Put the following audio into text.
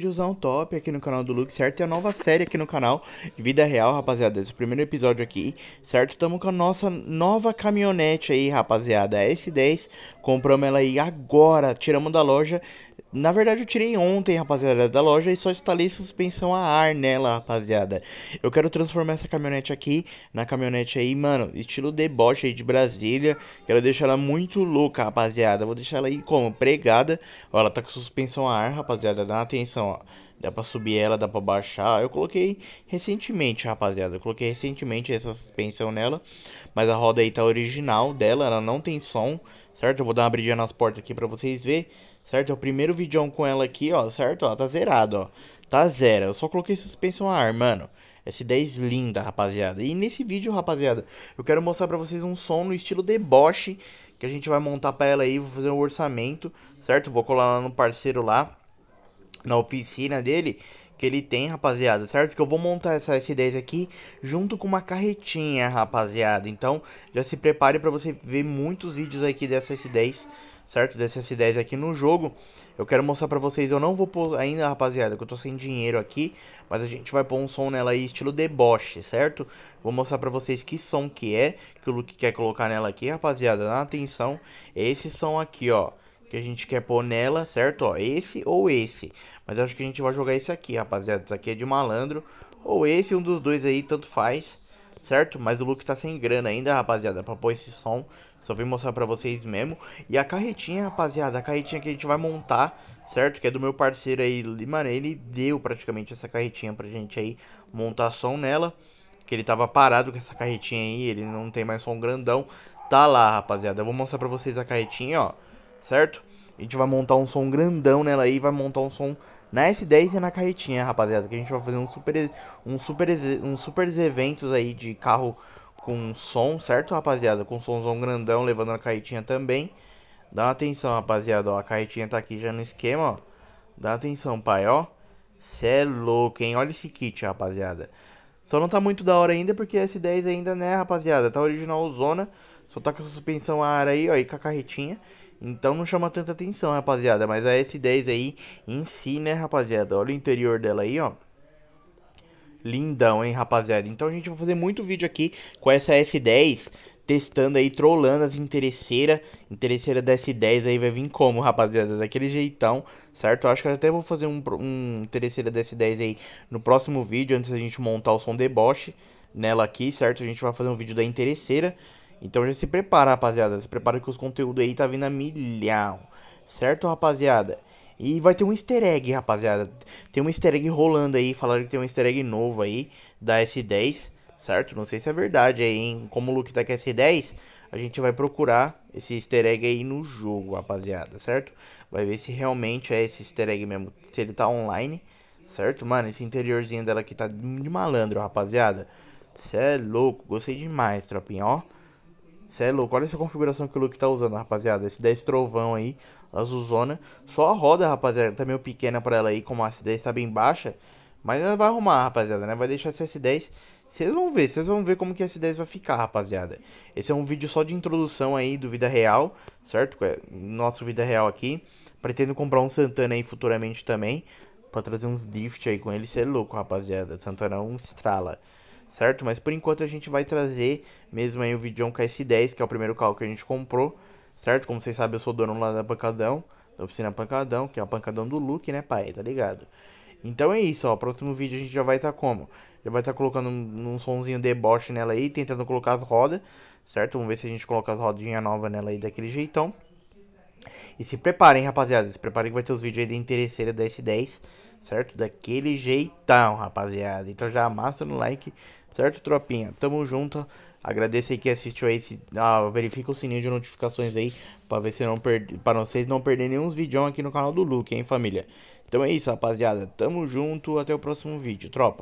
Jusão Top aqui no canal do Luke, certo? E a nova série aqui no canal de vida real, rapaziada. Esse primeiro episódio aqui, certo? Tamo com a nossa nova caminhonete aí, rapaziada. A S10. Compramos ela aí agora. Tiramos da loja na verdade, eu tirei ontem, rapaziada, da loja e só instalei suspensão a ar nela, rapaziada. Eu quero transformar essa caminhonete aqui na caminhonete aí, mano, estilo deboche aí de Brasília. Quero deixar ela muito louca, rapaziada. Vou deixar ela aí como? Pregada. Ó, ela tá com suspensão a ar, rapaziada. Dá atenção, ó. Dá pra subir ela, dá pra baixar. Eu coloquei recentemente, rapaziada. Eu coloquei recentemente essa suspensão nela. Mas a roda aí tá original dela, ela não tem som, certo? Eu vou dar uma abridinha nas portas aqui pra vocês verem certo? É o primeiro vídeo com ela aqui, ó, certo? Ó, tá zerado, ó. Tá zero. Eu só coloquei suspensão a ar, mano. S10 é linda, rapaziada. E nesse vídeo, rapaziada, eu quero mostrar pra vocês um som no estilo deboche que a gente vai montar pra ela aí, vou fazer um orçamento, certo? Vou colar lá no parceiro lá, na oficina dele, que ele tem, rapaziada, certo? Que eu vou montar essa S10 aqui junto com uma carretinha, rapaziada. Então, já se prepare pra você ver muitos vídeos aqui dessa S10, certo? Desse S10 aqui no jogo. Eu quero mostrar pra vocês, eu não vou pôr ainda, rapaziada, que eu tô sem dinheiro aqui, mas a gente vai pôr um som nela aí, estilo deboche, certo? Vou mostrar pra vocês que som que é, que o Luke quer colocar nela aqui, rapaziada, dá atenção, esse som aqui, ó. Que a gente quer pôr nela, certo? Ó, esse ou esse. Mas acho que a gente vai jogar esse aqui, rapaziada. Esse aqui é de malandro. Ou esse, um dos dois aí, tanto faz certo? Mas o Luke tá sem grana ainda, rapaziada, pra pôr esse som. Só vim mostrar pra vocês mesmo. E a carretinha, rapaziada, a carretinha que a gente vai montar, certo? Que é do meu parceiro aí, mano, ele deu praticamente essa carretinha pra gente aí montar som nela. Que ele tava parado com essa carretinha aí, ele não tem mais som grandão. Tá lá, rapaziada, eu vou mostrar pra vocês a carretinha, ó, certo? A gente vai montar um som grandão nela aí, vai montar um som na S10 e na carretinha, rapaziada. Que a gente vai fazer um super, um super, um super eventos aí de carro com som, certo, rapaziada? Com somzão grandão, levando a carretinha também. Dá uma atenção, rapaziada, ó, a carretinha tá aqui já no esquema, ó. Dá atenção, pai, ó. Cê é louco, hein? Olha esse kit, rapaziada. Só não tá muito da hora ainda, porque S10 ainda, né, rapaziada? Tá original zona. Só tá com a suspensão a ar aí, ó, e com a carretinha. Então não chama tanta atenção, rapaziada. Mas a S10 aí em si, né, rapaziada? Olha o interior dela aí, ó. Lindão, hein, rapaziada? Então a gente vai fazer muito vídeo aqui com essa S10 testando aí, trollando as interesseiras. Interesseira da S10 aí vai vir como, rapaziada? Daquele jeitão, certo? Eu acho que eu até vou fazer um, um interesseira da S10 aí no próximo vídeo, antes da gente montar o som deboche nela aqui, certo? A gente vai fazer um vídeo da interesseira. Então já se prepara, rapaziada. Se prepara que os conteúdos aí tá vindo a milhão. Certo, rapaziada? E vai ter um easter egg, rapaziada. Tem um easter egg rolando aí. Falaram que tem um easter egg novo aí da S10. Certo? Não sei se é verdade aí, hein? Como o Luke tá com S10, a gente vai procurar esse easter egg aí no jogo, rapaziada. Certo? Vai ver se realmente é esse easter egg mesmo. Se ele tá online. Certo, mano? Esse interiorzinho dela aqui tá de malandro, rapaziada. Cê é louco. Gostei demais, tropinha, ó. Cê é louco, olha essa configuração que o Luke tá usando, rapaziada. Esse 10 trovão aí, azulzona. Só a roda, rapaziada, tá meio pequena pra ela aí, como a S10 tá bem baixa. Mas ela vai arrumar, rapaziada, né? Vai deixar essa S10. Vocês vão ver, vocês vão ver como que a S10 vai ficar, rapaziada. Esse é um vídeo só de introdução aí do Vida Real, certo? É, nosso Vida Real aqui. Pretendo comprar um Santana aí futuramente também. Pra trazer uns drift aí com ele, cê é louco, rapaziada. Santana é um estrala certo? Mas por enquanto a gente vai trazer mesmo aí o Vidjon KS10, que é o primeiro carro que a gente comprou, certo? Como vocês sabem, eu sou dono lá da Pancadão, da oficina Pancadão, que é a Pancadão do Luke, né, pai? Tá ligado? Então é isso, ó. Próximo vídeo a gente já vai estar tá como? Já vai estar tá colocando um, um sonzinho deboche nela aí, tentando colocar as rodas, certo? Vamos ver se a gente coloca as rodinhas novas nela aí daquele jeitão. E se preparem, rapaziada. Se preparem que vai ter os vídeos aí da interesseira da S10 certo? Daquele jeitão, rapaziada. Então já amassa no like, certo, tropinha? Tamo junto. Agradeço aí que assistiu aí. Se, ah, verifica o sininho de notificações aí. Pra, ver se não perde pra vocês não perderem nenhum vídeo aqui no canal do Luke, hein, família? Então é isso, rapaziada. Tamo junto. Até o próximo vídeo, tropa.